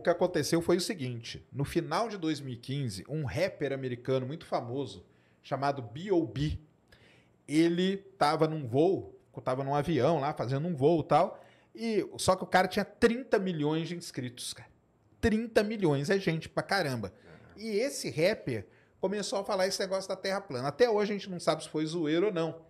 o que aconteceu foi o seguinte: no final de 2015, um rapper americano muito famoso, chamado B.O.B., ele estava num voo, estava num avião lá, fazendo um voo e tal, e, só que o cara tinha 30 milhões de inscritos, cara. 30 milhões é gente pra caramba. E esse rapper começou a falar esse negócio da Terra plana. Até hoje a gente não sabe se foi zoeiro ou não.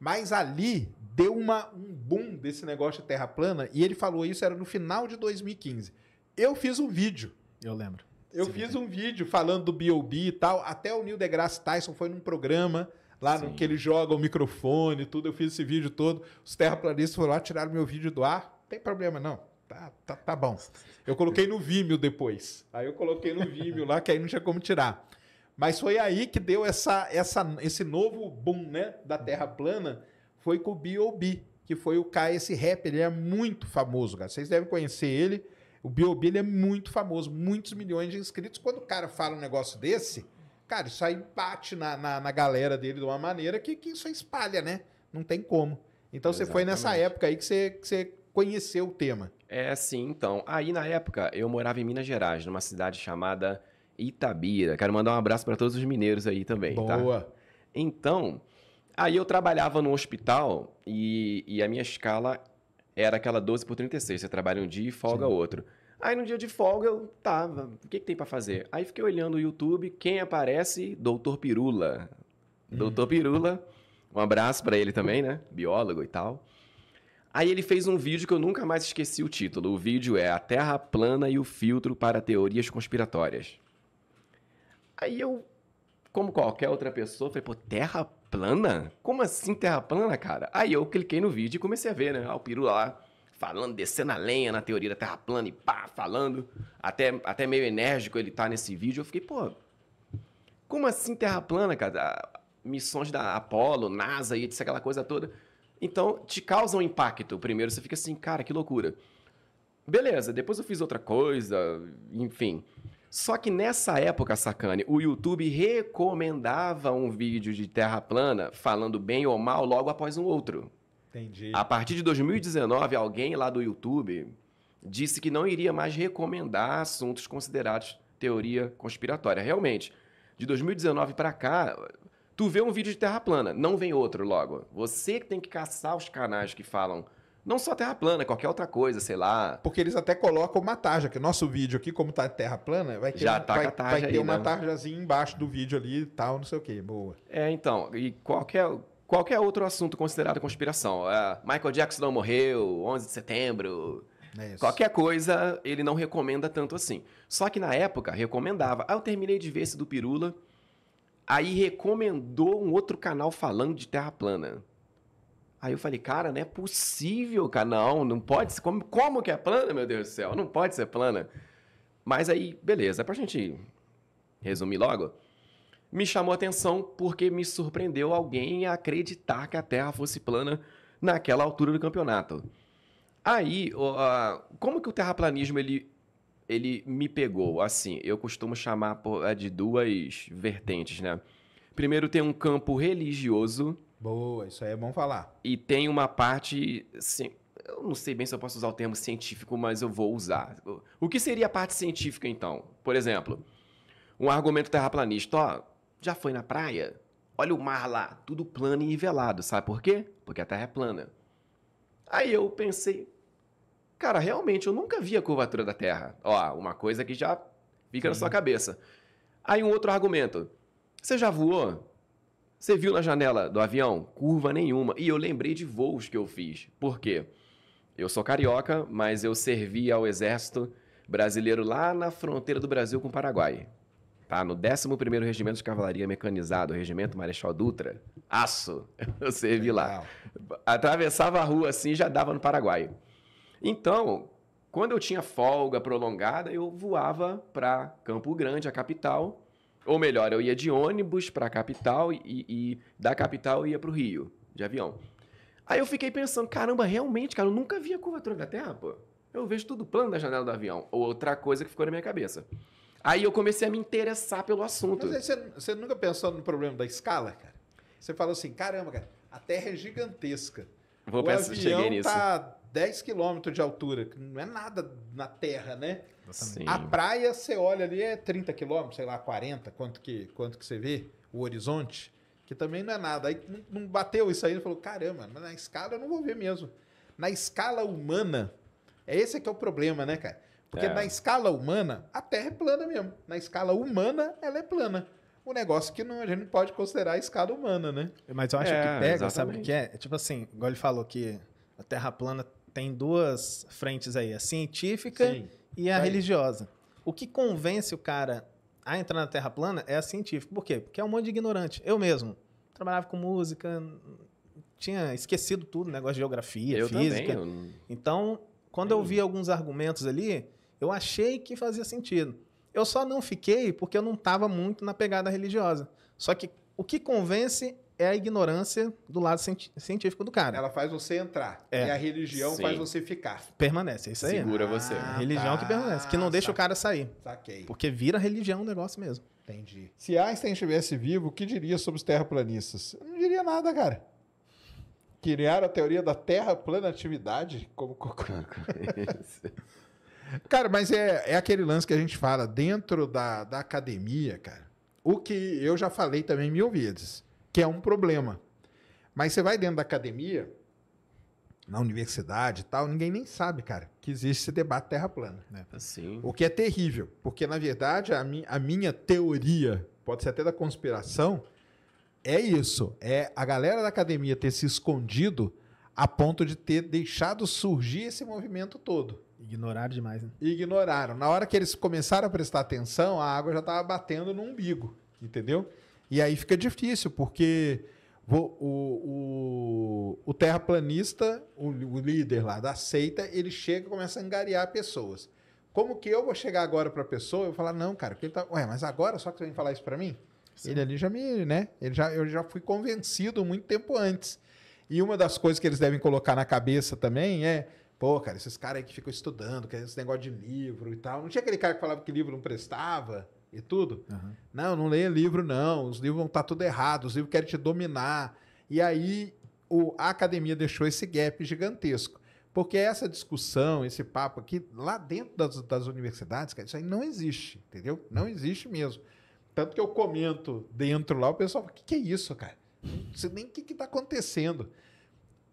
Mas ali deu uma, um boom desse negócio de Terra plana e ele falou isso era no final de 2015. Eu fiz um vídeo. Eu lembro. Eu fiz um vídeo falando do B.O.B. e tal. Até o Neil deGrasse Tyson foi num programa lá no que ele joga o microfone e tudo. Eu fiz esse vídeo todo. Os terraplanistas foram lá, tiraram meu vídeo do ar. Não tem problema, não. Tá, tá, tá bom. Eu coloquei no Vimeo depois. Aí eu coloquei no Vimeo lá, que aí não tinha como tirar. Mas foi aí que deu essa, essa, esse novo boom né, da Terra plana. Foi com o B.O.B., que foi o cara, esse rapper. Ele é muito famoso, cara. Vocês devem conhecer ele o B.O.B. ele é muito famoso, muitos milhões de inscritos. Quando o cara fala um negócio desse, cara, isso aí bate na, na, na galera dele de uma maneira que, que isso espalha, né? Não tem como. Então Exatamente. você foi nessa época aí que você, que você conheceu o tema. É, sim, então. Aí na época eu morava em Minas Gerais, numa cidade chamada Itabira. Quero mandar um abraço para todos os mineiros aí também. Tá? Boa. Tá? Então, aí eu trabalhava no hospital e, e a minha escala era aquela 12 por 36, você trabalha um dia e folga Sim. outro. Aí no dia de folga eu tava, o que, que tem para fazer? Aí fiquei olhando o YouTube, quem aparece? Doutor Pirula. Hum. Doutor Pirula, um abraço para ele também, né? Biólogo e tal. Aí ele fez um vídeo que eu nunca mais esqueci o título. O vídeo é A Terra Plana e o Filtro para Teorias Conspiratórias. Aí eu, como qualquer outra pessoa, falei, pô, Terra plana? Como assim terra plana, cara? Aí eu cliquei no vídeo e comecei a ver, né? O Pirula lá falando, descendo a lenha na teoria da terra plana e pá, falando. Até, até meio enérgico ele tá nesse vídeo. Eu fiquei, pô, como assim terra plana, cara? Ah, missões da Apollo, NASA e aquela coisa toda. Então, te causa um impacto. Primeiro, você fica assim, cara, que loucura. Beleza, depois eu fiz outra coisa, enfim. Só que nessa época, Sacane, o YouTube recomendava um vídeo de terra plana falando bem ou mal logo após um outro. Entendi. A partir de 2019, alguém lá do YouTube disse que não iria mais recomendar assuntos considerados teoria conspiratória. Realmente, de 2019 para cá, tu vê um vídeo de terra plana, não vem outro logo. Você que tem que caçar os canais que falam não só terra plana, qualquer outra coisa, sei lá. Porque eles até colocam uma tarja, que o nosso vídeo aqui, como tá terra plana, vai ter, Já tá vai, vai ter aí, uma né? tarjazinha embaixo do vídeo ali e tal, não sei o quê. Boa. É, então, e qualquer qualquer outro assunto considerado conspiração. Uh, Michael Jackson não morreu, 11 de setembro. É qualquer coisa ele não recomenda tanto assim. Só que na época recomendava. Aí ah, eu terminei de ver esse do Pirula. Aí recomendou um outro canal falando de Terra plana. Aí eu falei, cara, não é possível, cara, não, não pode ser. Como, como que é plana, meu Deus do céu? Não pode ser plana. Mas aí, beleza, pra gente resumir logo, me chamou a atenção porque me surpreendeu alguém acreditar que a Terra fosse plana naquela altura do campeonato. Aí, como que o terraplanismo ele, ele me pegou? Assim, eu costumo chamar é, de duas vertentes, né? Primeiro tem um campo religioso Boa, isso aí é bom falar. E tem uma parte, assim, eu não sei bem se eu posso usar o termo científico, mas eu vou usar. O que seria a parte científica, então? Por exemplo, um argumento terraplanista, ó, já foi na praia? Olha o mar lá, tudo plano e nivelado, sabe por quê? Porque a Terra é plana. Aí eu pensei, cara, realmente eu nunca vi a curvatura da Terra. Ó, uma coisa que já fica Sim. na sua cabeça. Aí um outro argumento, você já voou? Você viu na janela do avião? Curva nenhuma. E eu lembrei de voos que eu fiz. Por quê? Eu sou carioca, mas eu servi ao exército brasileiro lá na fronteira do Brasil com o Paraguai. Tá? No 11 Regimento de Cavalaria Mecanizado, Regimento Marechal Dutra. Aço! Eu servi lá. Atravessava a rua assim já dava no Paraguai. Então, quando eu tinha folga prolongada, eu voava para Campo Grande, a capital, ou melhor, eu ia de ônibus para a capital e, e, da capital eu ia para o Rio, de avião. Aí eu fiquei pensando, caramba, realmente, cara, eu nunca vi a curvatura da Terra, pô. Eu vejo tudo plano da janela do avião. Outra coisa que ficou na minha cabeça. Aí eu comecei a me interessar pelo assunto. Mas aí você, você nunca pensou no problema da escala, cara? Você falou assim, caramba, cara, a Terra é gigantesca. Vou o pensar, avião cheguei nisso. Tá 10 quilômetros de altura, que não é nada na terra, né? Sim. A praia, você olha ali, é 30 quilômetros, sei lá, 40, quanto que, quanto que você vê, o horizonte, que também não é nada. Aí não bateu isso aí, ele falou, caramba, mas na escala eu não vou ver mesmo. Na escala humana, é esse que é o problema, né, cara? Porque é. na escala humana, a Terra é plana mesmo. Na escala humana, ela é plana. O um negócio que não, a gente não pode considerar a escala humana, né? Mas eu acho é, que pega, exatamente. sabe o que é? é? Tipo assim, igual ele falou que a Terra plana tem duas frentes aí, a científica Sim, e a tá religiosa. O que convence o cara a entrar na Terra plana é a científica. Por quê? Porque é um monte de ignorante. Eu mesmo trabalhava com música, tinha esquecido tudo, negócio de geografia, eu física. Também, eu... Então, quando eu vi alguns argumentos ali, eu achei que fazia sentido. Eu só não fiquei porque eu não estava muito na pegada religiosa. Só que o que convence é a ignorância do lado científico do cara. Ela faz você entrar. É. E a religião Sim. faz você ficar. Permanece, é isso aí. Segura né? você. Ah, a religião tá. que ah, permanece, que não deixa Saquei. o cara sair. Saquei. Porque vira religião o negócio mesmo. Entendi. Se Einstein estivesse vivo, o que diria sobre os terraplanistas? não diria nada, cara. Criaram a teoria da terraplanatividade como Cara, mas é, é aquele lance que a gente fala dentro da, da academia, cara. O que eu já falei também mil vezes que é um problema. Mas você vai dentro da academia, na universidade e tal, ninguém nem sabe, cara, que existe esse debate terra plana. Né? Assim. O que é terrível, porque na verdade a, mi a minha teoria, pode ser até da conspiração, é isso. É a galera da academia ter se escondido a ponto de ter deixado surgir esse movimento todo. Ignoraram demais, né? Ignoraram. Na hora que eles começaram a prestar atenção, a água já estava batendo no umbigo, entendeu? E aí fica difícil, porque o, o, o terraplanista, o, o, líder lá da seita, ele chega e começa a angariar pessoas. Como que eu vou chegar agora para a pessoa e falar, não, cara, porque ele tá... Ué, mas agora só que você vem falar isso para mim? Sim. Ele ali já me, né? Ele já, eu já fui convencido muito tempo antes. E uma das coisas que eles devem colocar na cabeça também é, pô, cara, esses caras aí que ficam estudando, que é esse negócio de livro e tal. Não tinha aquele cara que falava que livro não prestava? e tudo. Uhum. Não, não leia livro, não. Os livros vão estar tá tudo errado, os livros querem te dominar. E aí o, a academia deixou esse gap gigantesco. Porque essa discussão, esse papo aqui, lá dentro das, das universidades, cara, isso aí não existe, entendeu? Não existe mesmo. Tanto que eu comento dentro lá, o pessoal fala, o que, que é isso, cara? Não sei nem o que está acontecendo.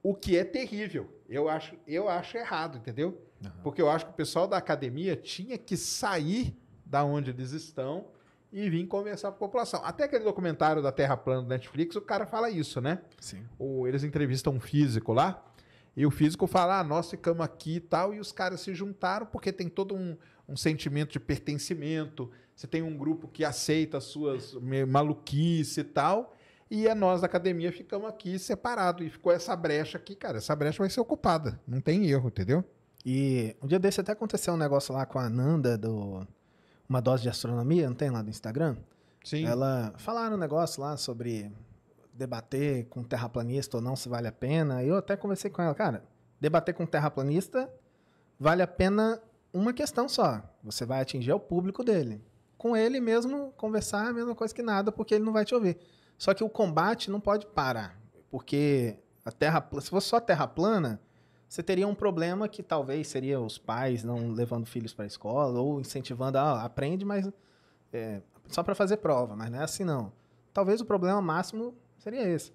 O que é terrível. Eu acho, eu acho errado, entendeu? Uhum. Porque eu acho que o pessoal da academia tinha que sair da onde eles estão e vir conversar com a população. Até aquele documentário da Terra Plana do Netflix, o cara fala isso, né? Sim. O, eles entrevistam um físico lá, e o físico fala, ah, nós ficamos aqui e tal, e os caras se juntaram porque tem todo um, um sentimento de pertencimento, você tem um grupo que aceita as suas maluquice e tal, e é nós da academia ficamos aqui separados e ficou essa brecha aqui, cara, essa brecha vai ser ocupada, não tem erro, entendeu? E um dia desse até aconteceu um negócio lá com a Nanda do uma dose de astronomia, não tem lá no Instagram? Sim. Ela falaram um negócio lá sobre debater com terraplanista ou não se vale a pena. Eu até conversei com ela, cara, debater com terraplanista vale a pena uma questão só. Você vai atingir o público dele. Com ele mesmo conversar é a mesma coisa que nada, porque ele não vai te ouvir. Só que o combate não pode parar, porque a terra, se fosse só terra plana, você teria um problema que talvez seria os pais não levando filhos para a escola ou incentivando, ah, aprende, mas é, só para fazer prova, mas não é assim não. Talvez o problema máximo seria esse.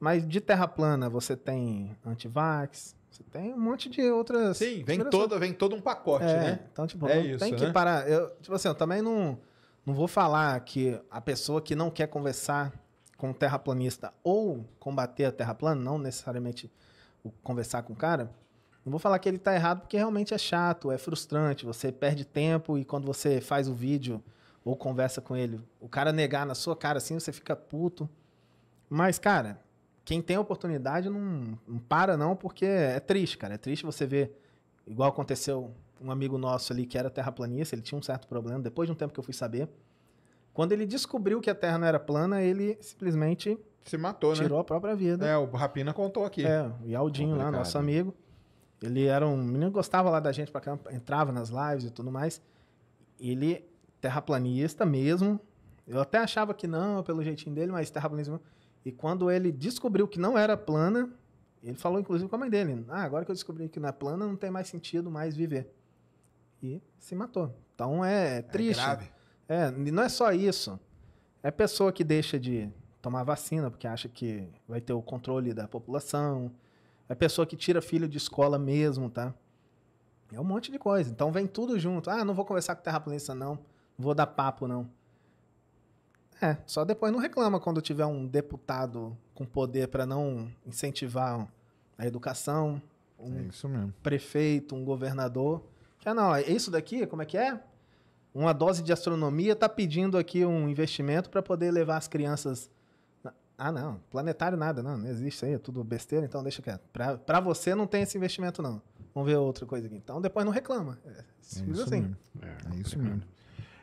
Mas de terra plana você tem antivax, você tem um monte de outras. Sim, vem, todo, vem todo um pacote, é, né? Então, tipo, é isso, tem que né? parar. Eu, tipo assim, eu também não, não vou falar que a pessoa que não quer conversar com o terraplanista ou combater a terra plana, não necessariamente conversar com o cara, não vou falar que ele está errado porque realmente é chato, é frustrante, você perde tempo e quando você faz o vídeo ou conversa com ele, o cara negar na sua cara assim, você fica puto. Mas, cara, quem tem oportunidade não, não para não, porque é triste, cara. É triste você ver, igual aconteceu um amigo nosso ali que era terraplanista, ele tinha um certo problema, depois de um tempo que eu fui saber, quando ele descobriu que a Terra não era plana, ele simplesmente se matou, né? tirou né? a própria vida. É, o Rapina contou aqui. É, o Yaldinho lá, nosso amigo. Ele era um menino gostava lá da gente para cá, entrava nas lives e tudo mais. Ele terraplanista mesmo. Eu até achava que não, pelo jeitinho dele, mas terraplanista. E quando ele descobriu que não era plana, ele falou inclusive com a mãe dele: "Ah, agora que eu descobri que não é plana, não tem mais sentido mais viver." E se matou. Então é, é, é triste. É grave. É, não é só isso. É pessoa que deixa de tomar vacina porque acha que vai ter o controle da população. É pessoa que tira filho de escola mesmo, tá? É um monte de coisa. Então vem tudo junto. Ah, não vou conversar com terraplanista não. Não vou dar papo não. É, só depois não reclama quando tiver um deputado com poder para não incentivar a educação, um é prefeito, um governador. Que, ah, não, é isso daqui, como é que é? uma dose de astronomia está pedindo aqui um investimento para poder levar as crianças. Ah, não, planetário nada, não, não existe aí, é tudo besteira, então deixa quieto. Para você não tem esse investimento, não. Vamos ver outra coisa aqui. Então depois não reclama. É, é isso assim. mesmo. É, é isso mesmo.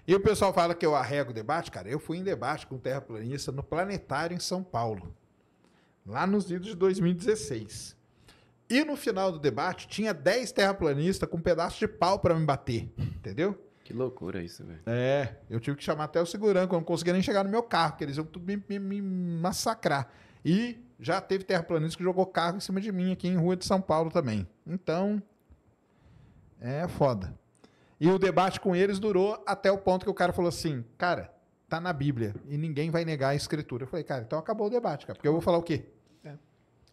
E o pessoal fala que eu arrego debate, cara. Eu fui em debate com um terraplanista no Planetário em São Paulo, lá nos idos de 2016. E no final do debate tinha 10 terraplanistas com um pedaço de pau para me bater, entendeu? Que loucura isso, velho. É, eu tive que chamar até o segurança, eu não conseguia nem chegar no meu carro, porque eles iam tudo me, me, me massacrar. E já teve terraplanista que jogou carro em cima de mim aqui em Rua de São Paulo também. Então, é foda. E o debate com eles durou até o ponto que o cara falou assim, cara, tá na Bíblia e ninguém vai negar a escritura. Eu falei, cara, então acabou o debate, cara, porque eu vou falar o quê? É,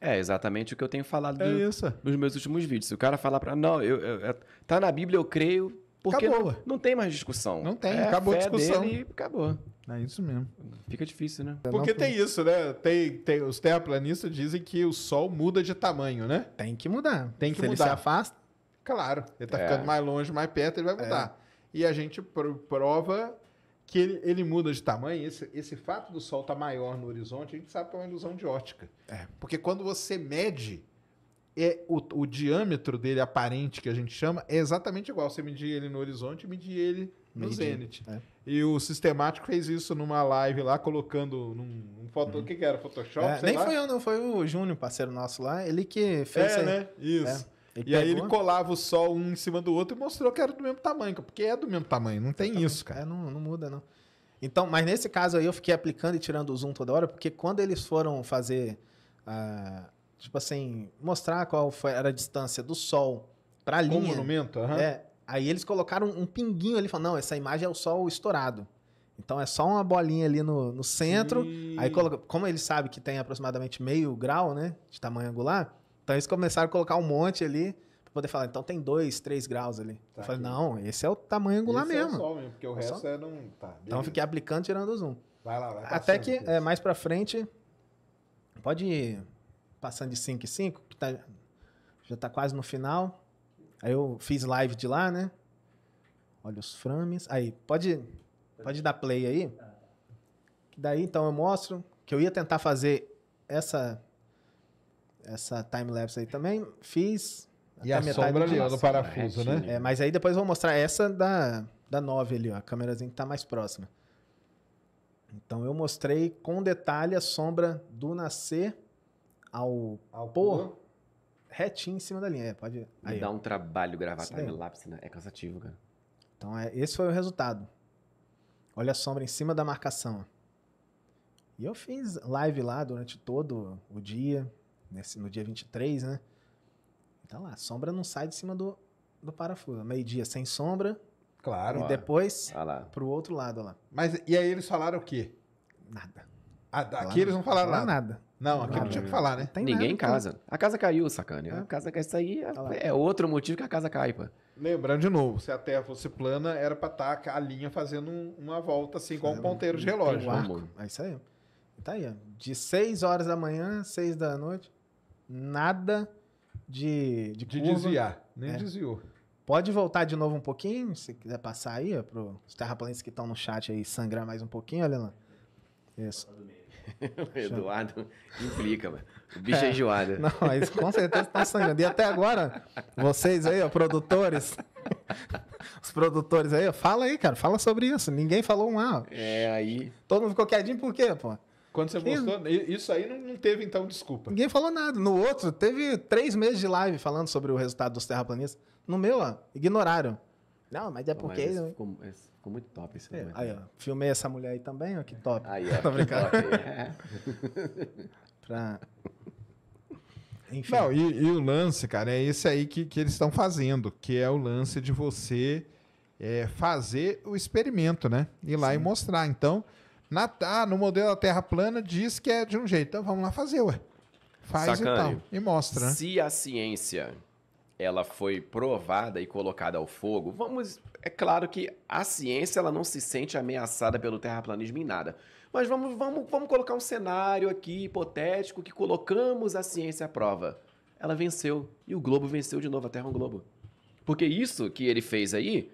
é exatamente o que eu tenho falado é do, nos meus últimos vídeos. Se o cara falar para não, eu, eu, eu, é, tá na Bíblia, eu creio, porque acabou. Não, não tem mais discussão. Não tem, é acabou a, a discussão. Dele e acabou. É isso mesmo. Fica difícil, né? É, Porque tem isso, né? Tem, tem, os terraplanistas dizem que o Sol muda de tamanho, né? Tem que mudar. Tem que Se mudar. Ele se afasta? Claro. Ele tá é. ficando mais longe, mais perto, ele vai é. mudar. É. E a gente prova que ele, ele muda de tamanho. Esse, esse fato do Sol estar tá maior no horizonte, a gente sabe que é uma ilusão de ótica. É. Porque quando você mede é o, o diâmetro dele aparente, que a gente chama, é exatamente igual. Você medir ele no horizonte e medir ele no zênite Zenit. É. E o Sistemático fez isso numa live lá, colocando num, num foto... Uhum. O que, que era? Photoshop? É, nem lá. foi eu, não. Foi o Júnior, parceiro nosso lá. Ele que fez... É, aí. né? É. Isso. É. e pegou. aí ele colava o sol um em cima do outro e mostrou que era do mesmo tamanho. Porque é do mesmo tamanho. Não tem Exatamente. isso, cara. É, não, não muda, não. Então, mas nesse caso aí eu fiquei aplicando e tirando o zoom toda hora, porque quando eles foram fazer... Ah, Tipo assim, mostrar qual foi, era a distância do sol para a linha. O monumento, uhum. é, Aí eles colocaram um pinguinho ali, falando, não, essa imagem é o sol estourado. Então é só uma bolinha ali no, no centro. Sim. Aí coloca, como ele sabe que tem aproximadamente meio grau, né, de tamanho angular, então eles começaram a colocar um monte ali para poder falar, então tem dois, três graus ali. Tá eu falei, não, esse é o tamanho angular esse mesmo. É o sol mesmo, porque o, é o resto é não tá. Então eu fiquei aplicando tirando o zoom. Vai lá, vai Até que é, mais para frente pode passando de 5 em 5, que tá, já tá quase no final. Aí eu fiz live de lá, né? Olha os frames. Aí, pode, pode dar play aí? Daí, então, eu mostro que eu ia tentar fazer essa essa time-lapse aí também. Fiz. E a sombra ali, do parafuso, né? É, mas aí depois eu vou mostrar essa da, da 9 ali, ó, a câmerazinha que tá mais próxima. Então eu mostrei com detalhe a sombra do nascer ao, ao pôr, retinho em cima da linha. É, pode. aí, dá um trabalho gravar time lapse, né? É cansativo, cara. Então, é, esse foi o resultado. Olha a sombra em cima da marcação. E eu fiz live lá durante todo o dia, nesse, no dia 23, né? Tá lá, a sombra não sai de cima do, do parafuso. É meio-dia sem sombra. Claro. E ó. depois ah pro outro lado lá. Mas e aí eles falaram o quê? Nada. Ah, aqui eles não falaram, não falaram nada. nada. Não, aqui não tinha o que falar, né? Tem Ninguém nada, em casa. A casa caiu, sacane. A é. casa caiu, isso aí é, é, outro motivo que a casa cai, pô. Lembrando de novo, se a terra fosse plana, era pra estar tá a linha fazendo uma volta, assim, igual um ponteiro de relógio. Um É isso aí. Tá aí, ó. De 6 horas da manhã, 6 da noite, nada de, de, de desviar. Nem é. desviou. Pode voltar de novo um pouquinho, se quiser passar aí, para os terraplanistas que estão no chat aí, sangrar mais um pouquinho, olha lá. Isso. o Eduardo implica, mano. O bicho é, é enjoado. Não, mas com certeza tá sangrando. E até agora, vocês aí, ó, produtores. Os produtores aí, ó, fala aí, cara, fala sobre isso. Ninguém falou um A. É, aí. Todo mundo ficou quietinho por quê, pô? Quando você mostrou isso aí não teve, então, desculpa. Ninguém falou nada. No outro, teve três meses de live falando sobre o resultado dos terraplanistas. No meu, ó, ignoraram. Não, mas é porque. Mas esse ficou, esse Ficou muito top esse é, Aí, ó, filmei essa mulher aí também, ó, que top. Aí, ó. Tô brincando. É. pra... Enfim. Não, e, e, o lance, cara, é esse aí que, que eles estão fazendo, que é o lance de você é, fazer o experimento, né? Ir lá Sim. e mostrar. Então, na, ah, no modelo da Terra plana diz que é de um jeito. Então vamos lá fazer, ué. Faz e então, tal. E mostra. Né? Se a ciência ela foi provada e colocada ao fogo, vamos. É claro que a ciência ela não se sente ameaçada pelo terraplanismo em nada. Mas vamos, vamos, vamos colocar um cenário aqui hipotético que colocamos a ciência à prova. Ela venceu. E o globo venceu de novo, a Terra é um globo. Porque isso que ele fez aí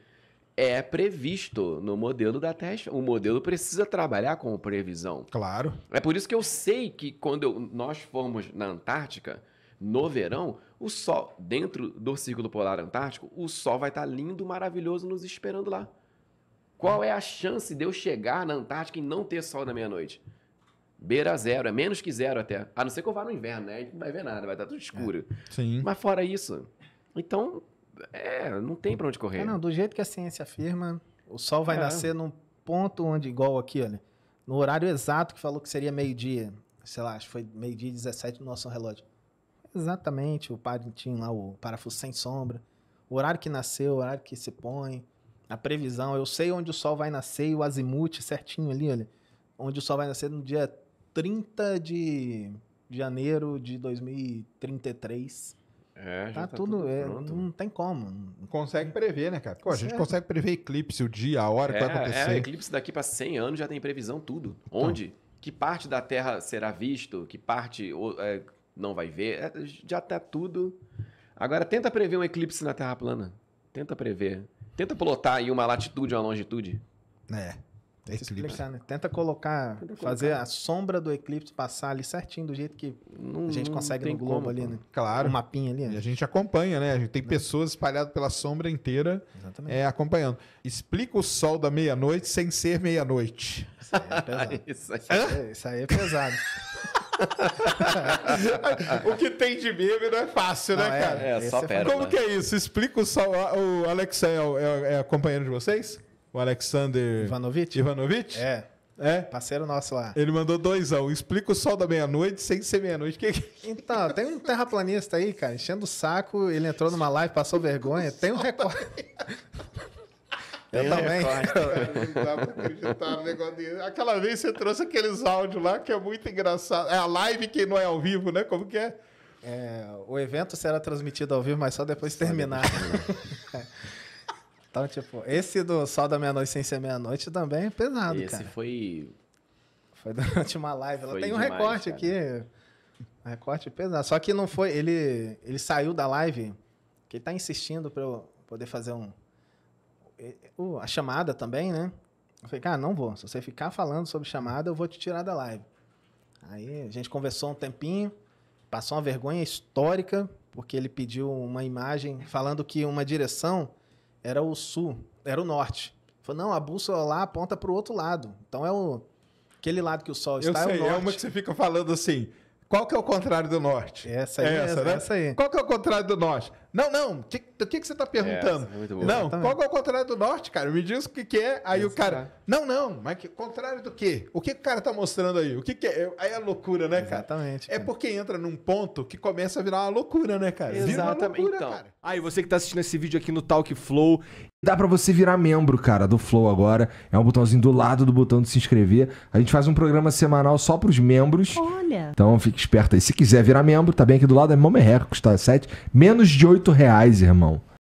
é previsto no modelo da Terra O modelo precisa trabalhar com previsão. Claro. É por isso que eu sei que quando eu, nós formos na Antártica, no verão, o sol, dentro do Círculo Polar Antártico, o sol vai estar tá lindo, maravilhoso, nos esperando lá. Qual é a chance de eu chegar na Antártica e não ter sol na meia-noite? Beira zero, é menos que zero até. A não ser que eu vá no inverno, né? A gente não vai ver nada, vai estar tá tudo escuro. É, sim. Mas fora isso, então, é, não tem para onde correr. É, não, do jeito que a ciência afirma, o sol vai é. nascer num ponto onde, igual aqui, olha, no horário exato que falou que seria meio-dia, sei lá, acho que foi meio-dia 17 no nosso relógio. Exatamente, o paritim lá, o parafuso sem sombra. O horário que nasceu, o horário que se põe, a previsão. Eu sei onde o sol vai nascer e o azimute certinho ali, olha. Onde o sol vai nascer no dia 30 de janeiro de 2033. É, tá, já tá tudo, tudo é, não tem como. Consegue prever, né, cara? Pô, a gente é. consegue prever eclipse, o dia, a hora é, que vai é, acontecer. É, eclipse daqui para 100 anos já tem previsão tudo. Então. Onde? Então. Que parte da Terra será visto? Que parte é, não vai ver. É, já tá tudo. Agora tenta prever um eclipse na Terra plana. Tenta prever. Tenta plotar aí uma latitude ou uma longitude. É. Tem é eclipse. Né? Tenta colocar, Tenta colocar, fazer a sombra do eclipse passar ali certinho, do jeito que não, a gente consegue no globo como, ali, né? Claro. Um mapinha ali. Né? E a né? gente acompanha, né? A gente tem né? pessoas espalhadas pela sombra inteira é, acompanhando. Explica o sol da meia-noite sem ser meia-noite. Isso aí é pesado. isso, aí, isso aí é pesado. o que tem de meme não é fácil, né, não, né, é, cara? É, é só é Como que é isso? Explica o, o Alex é, é, é companheiro de vocês? O Alexander Ivanovitch. Ivanovitch. É. É? Parceiro nosso lá. Ele mandou doisão. Explica o sol da meia-noite sem ser meia-noite. Que... É então, tem um terraplanista aí, cara, enchendo o saco. Ele entrou numa live, passou vergonha. Tem um recorde. Eu também. É não dá pra acreditar no negócio dele. Aquela vez você trouxe aqueles áudios lá que é muito engraçado. É a live que não é ao vivo, né? Como que é? é o evento será transmitido ao vivo, mas só depois de terminar. então, tipo, esse do Sol da Meia-Noite sem ser meia-noite também é pesado, esse cara. Esse foi... Foi durante uma live. Ela foi tem um demais, recorte cara. aqui. Um recorte pesado. Só que não foi... Ele, ele saiu da live, que ele tá insistindo para eu poder fazer um Uh, a chamada também, né? Eu falei, cara, não vou. Se você ficar falando sobre chamada, eu vou te tirar da live. Aí a gente conversou um tempinho, passou uma vergonha histórica, porque ele pediu uma imagem falando que uma direção era o sul, era o norte. Falou, não, a bússola lá aponta para o outro lado. Então é o aquele lado que o sol está eu é sei, é o norte. É uma que você fica falando assim, qual que é o contrário do norte? Essa aí, é essa, essa, né? essa aí. Qual que é o contrário do norte? Não, não, o que, que, que, você tá é, perguntando? É, é não, Exatamente. qual é o contrário do norte, cara? Me diz o que, que é. Aí o cara, não, não, mas que, contrário do quê? O que o cara tá mostrando aí? O que, que é? Aí é loucura, né, cara? Exatamente. É cara. É porque entra num ponto que começa a virar uma loucura, né, cara? Exatamente. Loucura, então, cara. Aí você que tá assistindo esse vídeo aqui no Talk Flow, dá para você virar membro, cara, do Flow agora. É um botãozinho do lado do botão de se inscrever. A gente faz um programa semanal só para os membros. Olha. Então fique esperto aí. Se quiser virar membro, tá bem aqui do lado, é Momerreco, custa 7, menos de 8 oito reais, irmão.